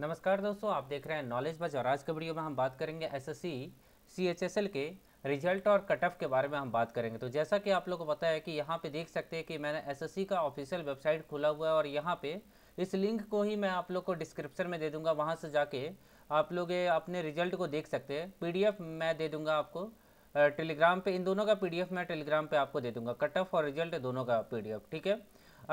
नमस्कार दोस्तों आप देख रहे हैं नॉलेज बज और आज के वीडियो में हम बात करेंगे एसएससी सीएचएसएल के रिजल्ट और कट ऑफ के बारे में हम बात करेंगे तो जैसा कि आप लोग को पता है कि यहाँ पे देख सकते हैं कि मैंने एसएससी का ऑफिशियल वेबसाइट खुला हुआ है और यहाँ पे इस लिंक को ही मैं आप लोग को डिस्क्रिप्शन में दे दूँगा वहाँ से जाके आप लोग अपने रिजल्ट को देख सकते हैं पी मैं दे दूँगा आपको टेलीग्राम पर इन दोनों का पी मैं टेलीग्राम पर आपको दे दूँगा कट ऑफ और रिजल्ट दोनों का पी ठीक है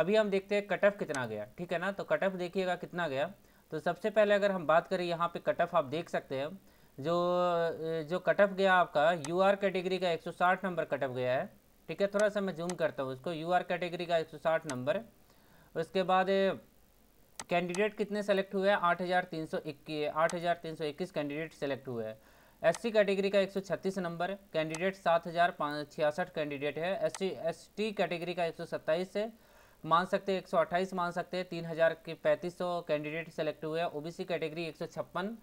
अभी हम देखते हैं कट ऑफ कितना गया ठीक है ना तो कट ऑफ देखिएगा कितना गया तो सबसे पहले अगर हम बात करें यहाँ पे कट ऑफ आप देख सकते हैं जो जो कट ऑफ गया आपका यू आर कैटेगरी का 160 नंबर कट ऑफ गया है ठीक है थोड़ा सा मैं जूम करता हूँ उसको यू आर कैटेगरी का 160 नंबर उसके बाद कैंडिडेट कितने सेलेक्ट हुए हैं आठ हज़ार तीन सौ इक्कीस आठ हज़ार तीन सौ इक्कीस कैंडिडेट सेलेक्ट हुए हैं एस सी कैटेगरी का 136 नंबर कैंडिडेट सात हज़ार छियासठ कैंडिडेट है S C S T category का सत्ताईस है मान सकते हैं 128 मान सकते हैं तीन हज़ार के पैंतीस सौ कैंडिडेट सेलेक्ट हुए हैं ओबीसी कैटेगरी एक सौ छप्पन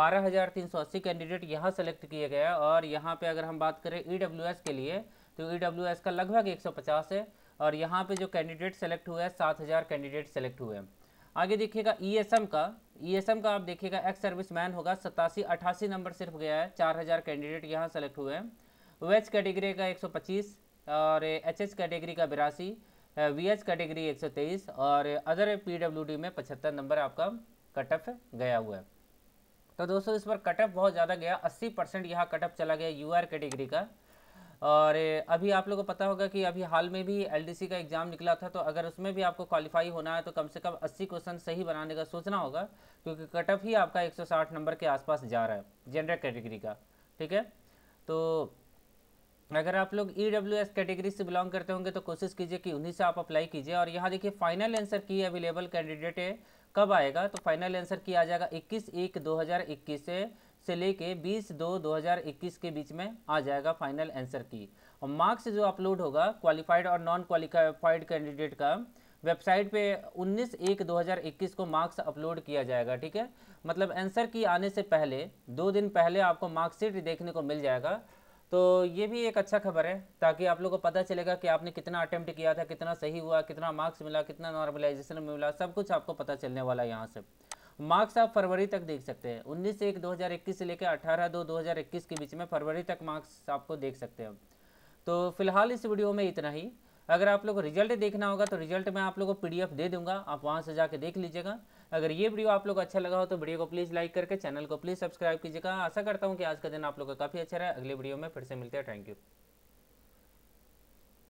बारह हज़ार तीन सौ अस्सी कैंडिडेट यहाँ सेलेक्ट किए गए और यहाँ पे अगर हम बात करें ई e के लिए तो ई e का लगभग एक सौ पचास है और यहाँ पे जो कैंडिडेट सेलेक्ट हुए हैं सात हज़ार कैंडिडेट सेलेक्ट हुए हैं आगे देखिएगा ई e का ई का आप देखिएगा एक्स सर्विस मैन होगा सतासी अठासी नंबर सिर्फ गया है चार हज़ार कैंडिडेट यहाँ सेलेक्ट हुए हैं वेज कैटेगरी का एक सौ पच्चीस और एच एच कैटेगरी का बिरासी वीएच कैटेगरी 123 और अदर पीडब्ल्यूडी में 75 नंबर आपका कट ऑफ गया हुआ है तो दोस्तों इस पर कट ऑफ बहुत ज़्यादा गया 80 परसेंट यहाँ कट ऑफ चला गया यूआर कैटेगरी का और अभी आप लोगों को पता होगा कि अभी हाल में भी एलडीसी का एग्ज़ाम निकला था तो अगर उसमें भी आपको क्वालिफाई होना है तो कम से कम 80 क्वेश्चन सही बनाने का सोचना होगा क्योंकि कट ऑफ ही आपका 160 नंबर के आसपास जा रहा है जनरल कैटेगरी का ठीक है तो अगर आप लोग ई डब्ल्यू एस कैटेगरी से बिलोंग करते होंगे तो कोशिश कीजिए कि उन्हीं से आप अप्लाई कीजिए और यहाँ देखिए final answer key available candidate है कब आएगा तो फाइनल आंसर की आ जाएगा 21 एक 2021 से से लेके 20 दो 2021 के बीच में आ जाएगा फाइनल आंसर की और मार्क्स जो अपलोड होगा क्वालिफाइड और नॉन क्वालिफाइड कैंडिडेट का वेबसाइट पे 19 एक 2021 को मार्क्स अपलोड किया जाएगा ठीक है मतलब आंसर की आने से पहले दो दिन पहले आपको मार्कशीट देखने को मिल जाएगा तो ये भी एक अच्छा खबर है ताकि आप लोगों को पता चलेगा कि आपने कितना अटैम्प्ट किया था कितना सही हुआ कितना मार्क्स मिला कितना नॉर्मलाइजेशन मिला सब कुछ आपको पता चलने वाला है यहाँ से मार्क्स आप फरवरी तक देख सकते हैं उन्नीस एक इक्कीस से लेकर अठारह दो इक्कीस के बीच में फरवरी तक मार्क्स आपको देख सकते हैं तो फिलहाल इस वीडियो में इतना ही अगर आप लोग को रिजल्ट देखना होगा तो रिजल्ट मैं आप लोग को पीडीएफ दे दूंगा आप वहाँ से जाके देख लीजिएगा अगर ये वीडियो आप लोग अच्छा लगा हो तो वीडियो को प्लीज़ लाइक करके चैनल को प्लीज़ सब्सक्राइब कीजिएगा आशा करता हूँ कि आज का दिन आप लोग का काफ़ी अच्छा रहा अगले वीडियो में फिर से मिलते हैं थैंक यू